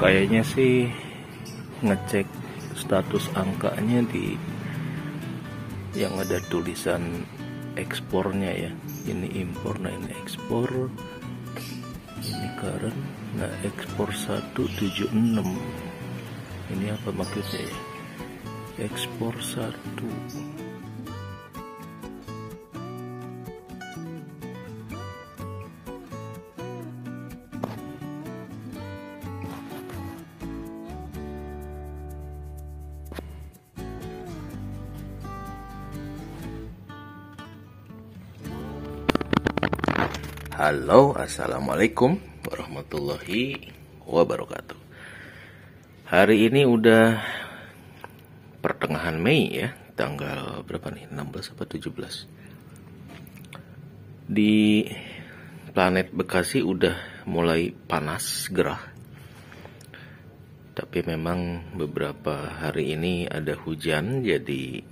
kayaknya sih ngecek status angkanya di yang ada tulisan ekspornya ya ini impor nah ini ekspor ini karen nah ekspor 176 ini apa maksudnya ya ekspor 1 Halo, assalamualaikum warahmatullahi wabarakatuh. Hari ini udah pertengahan Mei ya, tanggal berapa nih? 16 apa 17? Di planet Bekasi udah mulai panas gerah. Tapi memang beberapa hari ini ada hujan jadi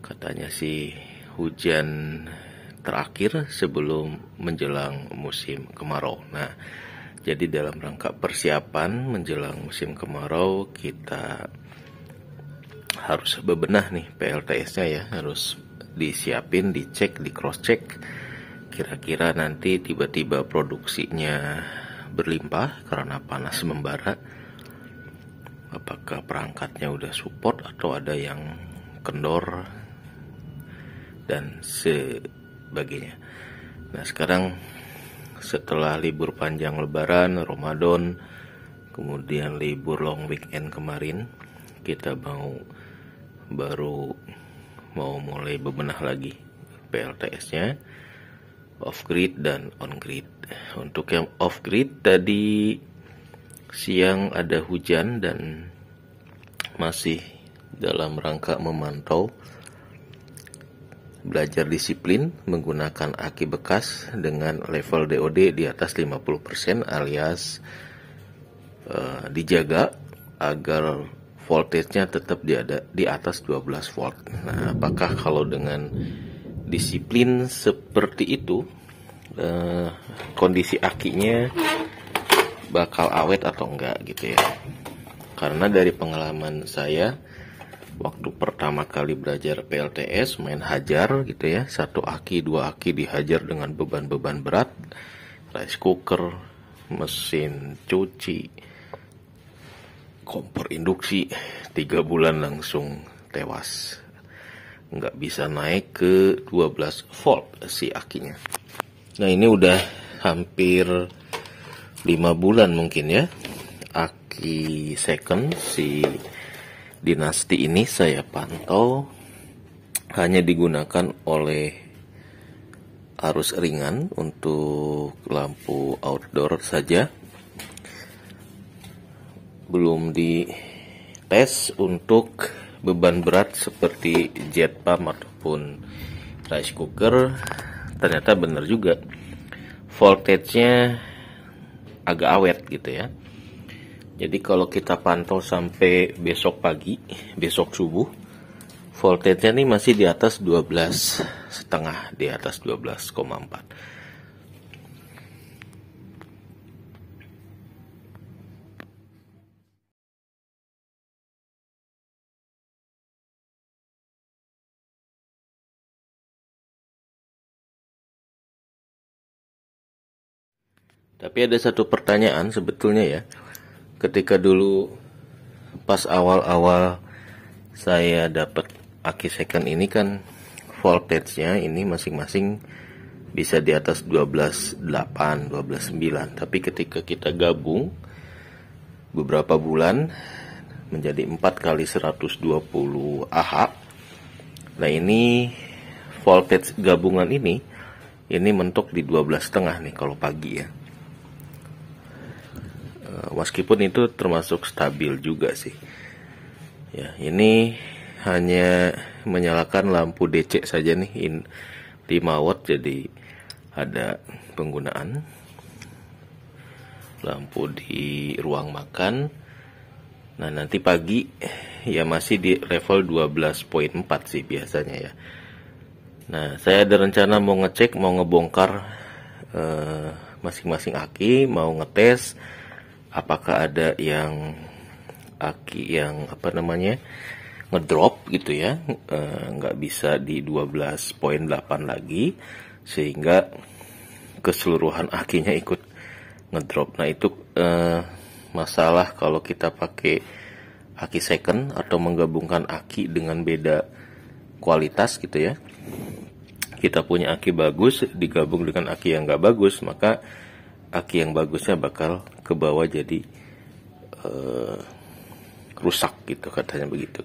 katanya sih hujan terakhir sebelum menjelang musim kemarau. Nah, jadi dalam rangka persiapan menjelang musim kemarau kita harus bebenah nih PLTS-nya ya, harus disiapin, dicek, di cross check kira-kira nanti tiba-tiba produksinya berlimpah karena panas membara apakah perangkatnya udah support atau ada yang kendor dan se sebagainya nah sekarang setelah libur panjang lebaran Ramadan kemudian libur long weekend kemarin kita mau baru mau mulai bebenah lagi PLTS nya off grid dan on grid untuk yang off grid tadi siang ada hujan dan masih dalam rangka memantau belajar disiplin menggunakan aki bekas dengan level DOD di atas 50% alias uh, dijaga agar voltage-nya tetap di, ada, di atas 12 volt. Nah, apakah kalau dengan disiplin seperti itu uh, kondisi akinya bakal awet atau enggak gitu ya? Karena dari pengalaman saya waktu pertama kali belajar PLTS main hajar gitu ya satu aki dua aki dihajar dengan beban-beban berat rice cooker mesin cuci kompor induksi tiga bulan langsung tewas nggak bisa naik ke 12 volt si akinya nah ini udah hampir lima bulan mungkin ya aki second si Dinasti ini saya pantau hanya digunakan oleh arus ringan untuk lampu outdoor saja. Belum di tes untuk beban berat seperti jet pump ataupun rice cooker. Ternyata benar juga. Voltage-nya agak awet gitu ya. Jadi kalau kita pantau sampai besok pagi, besok subuh, voltage-nya ini masih di atas 12 setengah, di atas 12,4. Tapi ada satu pertanyaan sebetulnya ya ketika dulu pas awal-awal saya dapat aki second ini kan voltage-nya ini masing-masing bisa di atas 12.8, 12.9. Tapi ketika kita gabung beberapa bulan menjadi 4 kali 120 AH. Nah, ini voltage gabungan ini ini mentok di 12,5 nih kalau pagi ya. Eh, meskipun itu termasuk stabil juga sih ya ini hanya menyalakan lampu DC saja nih in 5 watt jadi ada penggunaan lampu di ruang makan nah nanti pagi ya masih di level 12.4 sih biasanya ya nah saya ada rencana mau ngecek mau ngebongkar eh, masing-masing eh, masing -masing aki mau ngetes apakah ada yang aki yang apa namanya ngedrop gitu ya eh, nggak e, bisa di 12.8 lagi sehingga keseluruhan akinya ikut ngedrop nah itu e, masalah kalau kita pakai aki second atau menggabungkan aki dengan beda kualitas gitu ya kita punya aki bagus digabung dengan aki yang nggak bagus maka aki yang bagusnya bakal ke bawah jadi uh, rusak gitu katanya begitu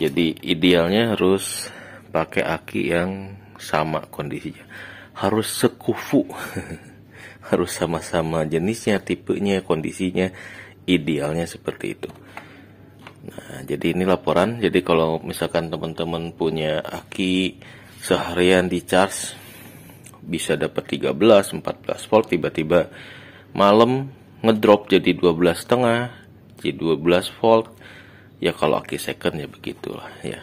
jadi idealnya harus pakai aki yang sama kondisinya harus sekufu harus sama-sama jenisnya tipenya kondisinya idealnya seperti itu nah jadi ini laporan jadi kalau misalkan teman-teman punya aki seharian di charge bisa dapat 13 14 volt tiba-tiba malam ngedrop jadi 12 setengah jadi 12 volt ya kalau aki second ya begitulah ya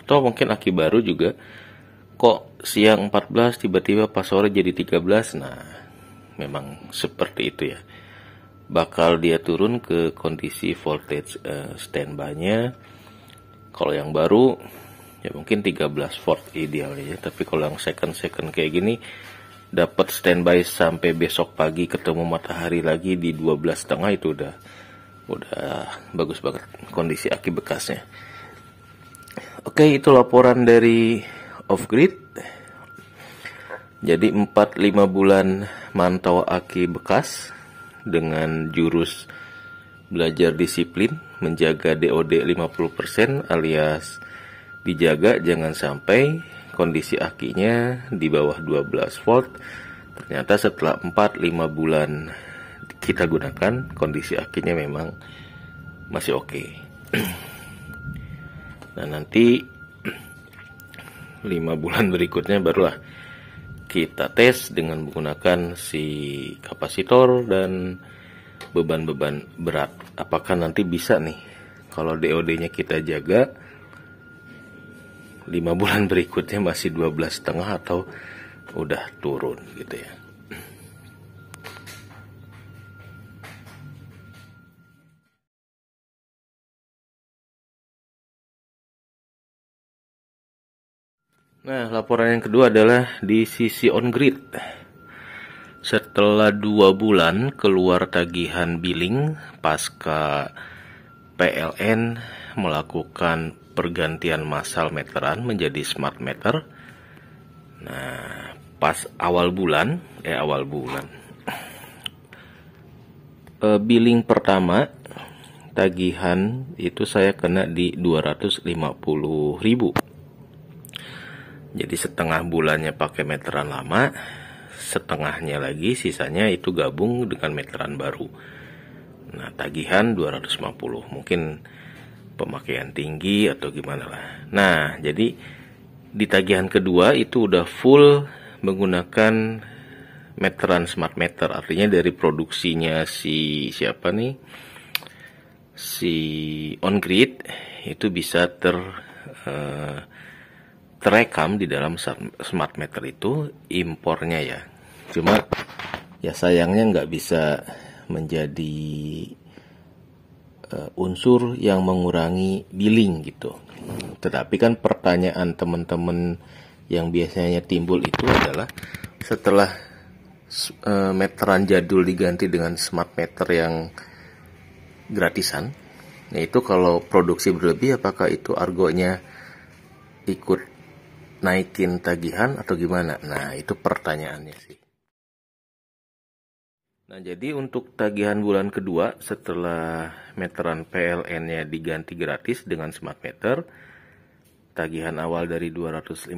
atau mungkin aki baru juga kok siang 14 tiba-tiba pas sore jadi 13 nah memang seperti itu ya bakal dia turun ke kondisi voltage uh, standby-nya. Kalau yang baru ya mungkin 13 volt idealnya, ya. tapi kalau yang second second kayak gini dapat standby sampai besok pagi ketemu matahari lagi di 12 setengah itu udah udah bagus banget kondisi aki bekasnya. Oke, itu laporan dari off grid. Jadi 4 5 bulan mantau aki bekas dengan jurus belajar disiplin menjaga DOD 50% alias dijaga jangan sampai kondisi akinya di bawah 12 volt ternyata setelah 4-5 bulan kita gunakan kondisi akinya memang masih oke okay. nah nanti 5 bulan berikutnya barulah kita tes dengan menggunakan si kapasitor dan beban-beban berat apakah nanti bisa nih kalau DOD-nya kita jaga lima bulan berikutnya masih 12 setengah atau udah turun gitu ya Nah, laporan yang kedua adalah di sisi on grid. Setelah dua bulan keluar tagihan billing pasca PLN melakukan pergantian massal meteran menjadi smart meter. Nah, pas awal bulan, eh awal bulan, e, billing pertama tagihan itu saya kena di 250 ribu. Jadi setengah bulannya pakai meteran lama, setengahnya lagi sisanya itu gabung dengan meteran baru. Nah, tagihan 250. Mungkin pemakaian tinggi atau gimana lah. Nah, jadi di tagihan kedua itu udah full menggunakan meteran smart meter, artinya dari produksinya si siapa nih? Si on grid itu bisa ter uh, terekam di dalam smart meter itu impornya ya. Cuma ya sayangnya nggak bisa menjadi Eh, unsur yang mengurangi billing gitu. Tetapi kan pertanyaan teman-teman yang biasanya timbul itu adalah setelah uh, meteran jadul diganti dengan smart meter yang gratisan, nah itu kalau produksi berlebih apakah itu argonya ikut naikin tagihan atau gimana? Nah, itu pertanyaannya sih. Nah, jadi untuk tagihan bulan kedua setelah meteran PLN-nya diganti gratis dengan smart meter, tagihan awal dari 250,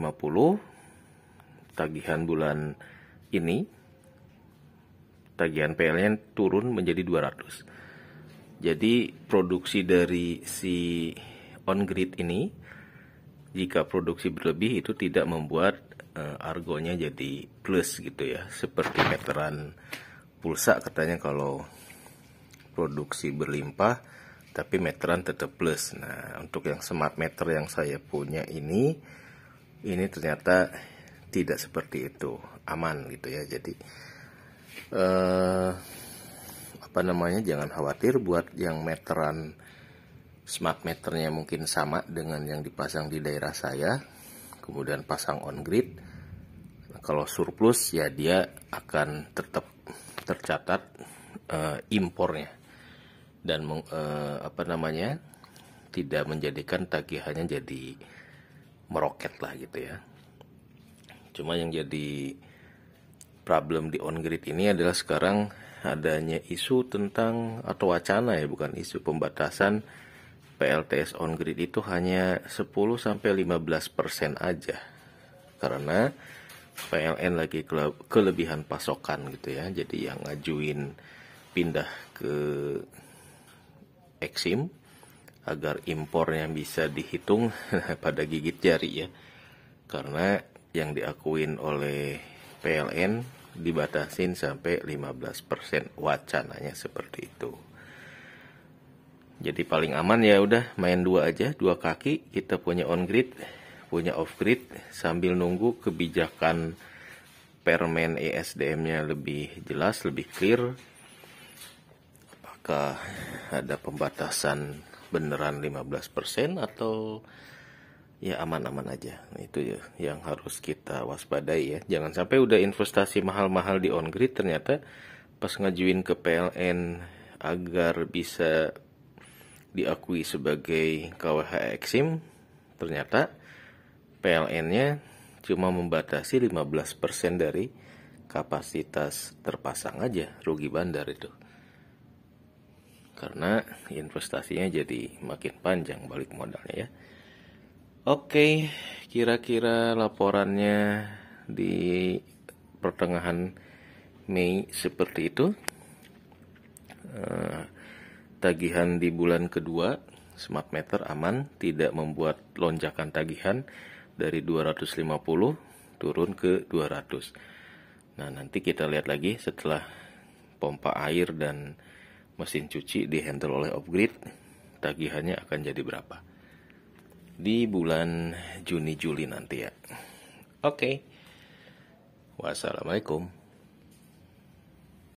tagihan bulan ini tagihan PLN turun menjadi 200. Jadi produksi dari si on grid ini jika produksi berlebih itu tidak membuat uh, argonya jadi plus gitu ya, seperti meteran pulsa katanya kalau produksi berlimpah tapi meteran tetap plus nah untuk yang smart meter yang saya punya ini ini ternyata tidak seperti itu aman gitu ya jadi eh, apa namanya jangan khawatir buat yang meteran smart meternya mungkin sama dengan yang dipasang di daerah saya kemudian pasang on grid kalau surplus ya dia akan tetap tercatat uh, impornya dan uh, apa namanya tidak menjadikan tagihannya jadi meroket lah gitu ya. Cuma yang jadi problem di on grid ini adalah sekarang adanya isu tentang atau wacana ya bukan isu pembatasan PLTS on grid itu hanya 10 sampai 15% aja. Karena PLN lagi kelebihan pasokan gitu ya jadi yang ngajuin pindah ke Exim agar impornya bisa dihitung pada gigit jari ya karena yang diakuin oleh PLN dibatasin sampai 15% wacananya seperti itu jadi paling aman ya udah main dua aja dua kaki kita punya on grid punya off grid sambil nunggu kebijakan permen ESDM-nya lebih jelas, lebih clear. Apakah ada pembatasan beneran 15% atau ya aman-aman aja. Itu ya yang harus kita waspadai ya. Jangan sampai udah investasi mahal-mahal di on grid ternyata pas ngajuin ke PLN agar bisa diakui sebagai KWH Exim ternyata PLN-nya cuma membatasi 15% dari kapasitas terpasang aja rugi bandar itu karena investasinya jadi makin panjang balik modalnya ya oke kira-kira laporannya di pertengahan Mei seperti itu eh, tagihan di bulan kedua smart meter aman tidak membuat lonjakan tagihan dari 250 turun ke 200 nah nanti kita lihat lagi setelah pompa air dan mesin cuci dihandle oleh upgrade, grid tagihannya akan jadi berapa di bulan Juni Juli nanti ya oke okay. wassalamualaikum